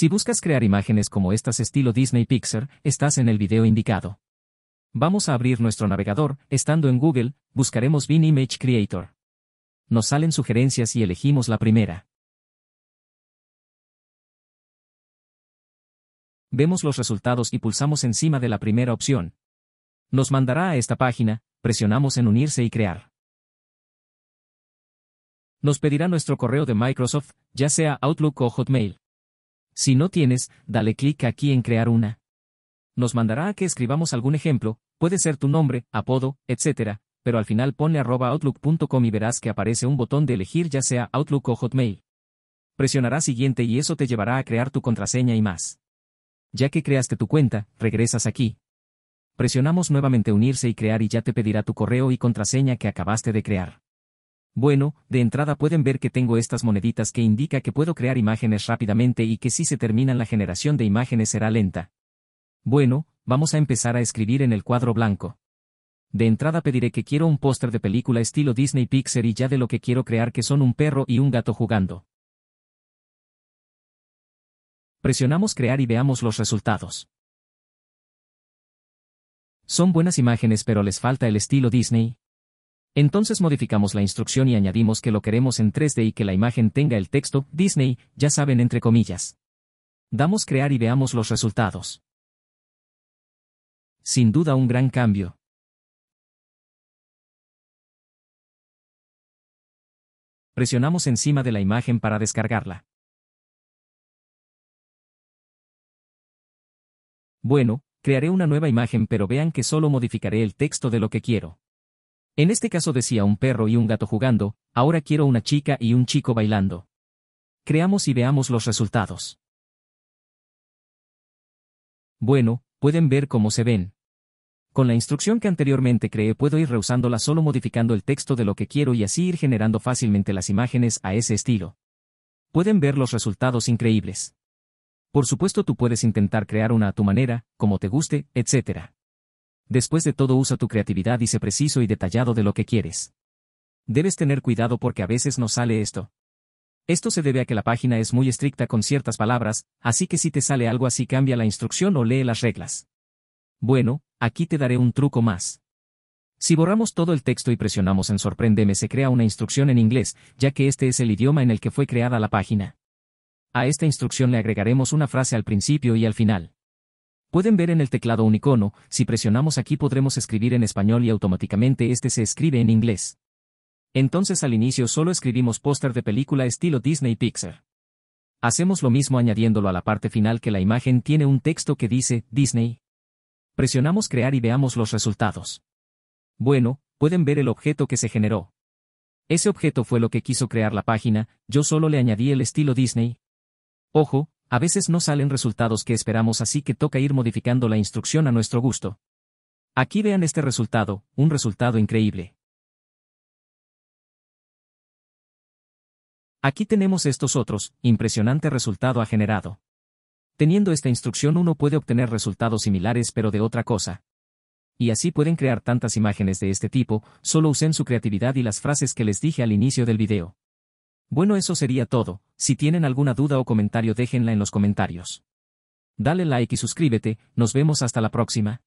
Si buscas crear imágenes como estas estilo Disney Pixar, estás en el video indicado. Vamos a abrir nuestro navegador, estando en Google, buscaremos Bin Image Creator. Nos salen sugerencias y elegimos la primera. Vemos los resultados y pulsamos encima de la primera opción. Nos mandará a esta página, presionamos en unirse y crear. Nos pedirá nuestro correo de Microsoft, ya sea Outlook o Hotmail. Si no tienes, dale clic aquí en crear una. Nos mandará a que escribamos algún ejemplo, puede ser tu nombre, apodo, etc., pero al final ponle arroba outlook.com y verás que aparece un botón de elegir ya sea Outlook o Hotmail. Presionará siguiente y eso te llevará a crear tu contraseña y más. Ya que creaste tu cuenta, regresas aquí. Presionamos nuevamente unirse y crear y ya te pedirá tu correo y contraseña que acabaste de crear. Bueno, de entrada pueden ver que tengo estas moneditas que indica que puedo crear imágenes rápidamente y que si se terminan la generación de imágenes será lenta. Bueno, vamos a empezar a escribir en el cuadro blanco. De entrada pediré que quiero un póster de película estilo Disney Pixar y ya de lo que quiero crear que son un perro y un gato jugando. Presionamos crear y veamos los resultados. Son buenas imágenes pero les falta el estilo Disney. Entonces modificamos la instrucción y añadimos que lo queremos en 3D y que la imagen tenga el texto, Disney, ya saben entre comillas. Damos crear y veamos los resultados. Sin duda un gran cambio. Presionamos encima de la imagen para descargarla. Bueno, crearé una nueva imagen pero vean que solo modificaré el texto de lo que quiero. En este caso decía un perro y un gato jugando, ahora quiero una chica y un chico bailando. Creamos y veamos los resultados. Bueno, pueden ver cómo se ven. Con la instrucción que anteriormente creé puedo ir reusándola solo modificando el texto de lo que quiero y así ir generando fácilmente las imágenes a ese estilo. Pueden ver los resultados increíbles. Por supuesto tú puedes intentar crear una a tu manera, como te guste, etc. Después de todo usa tu creatividad y sé preciso y detallado de lo que quieres. Debes tener cuidado porque a veces no sale esto. Esto se debe a que la página es muy estricta con ciertas palabras, así que si te sale algo así cambia la instrucción o lee las reglas. Bueno, aquí te daré un truco más. Si borramos todo el texto y presionamos en Sorpréndeme se crea una instrucción en inglés, ya que este es el idioma en el que fue creada la página. A esta instrucción le agregaremos una frase al principio y al final. Pueden ver en el teclado un icono, si presionamos aquí podremos escribir en español y automáticamente este se escribe en inglés. Entonces al inicio solo escribimos póster de película estilo Disney Pixar. Hacemos lo mismo añadiéndolo a la parte final que la imagen tiene un texto que dice Disney. Presionamos crear y veamos los resultados. Bueno, pueden ver el objeto que se generó. Ese objeto fue lo que quiso crear la página, yo solo le añadí el estilo Disney. Ojo, a veces no salen resultados que esperamos así que toca ir modificando la instrucción a nuestro gusto. Aquí vean este resultado, un resultado increíble. Aquí tenemos estos otros, impresionante resultado ha generado. Teniendo esta instrucción uno puede obtener resultados similares pero de otra cosa. Y así pueden crear tantas imágenes de este tipo, solo usen su creatividad y las frases que les dije al inicio del video. Bueno eso sería todo, si tienen alguna duda o comentario déjenla en los comentarios. Dale like y suscríbete, nos vemos hasta la próxima.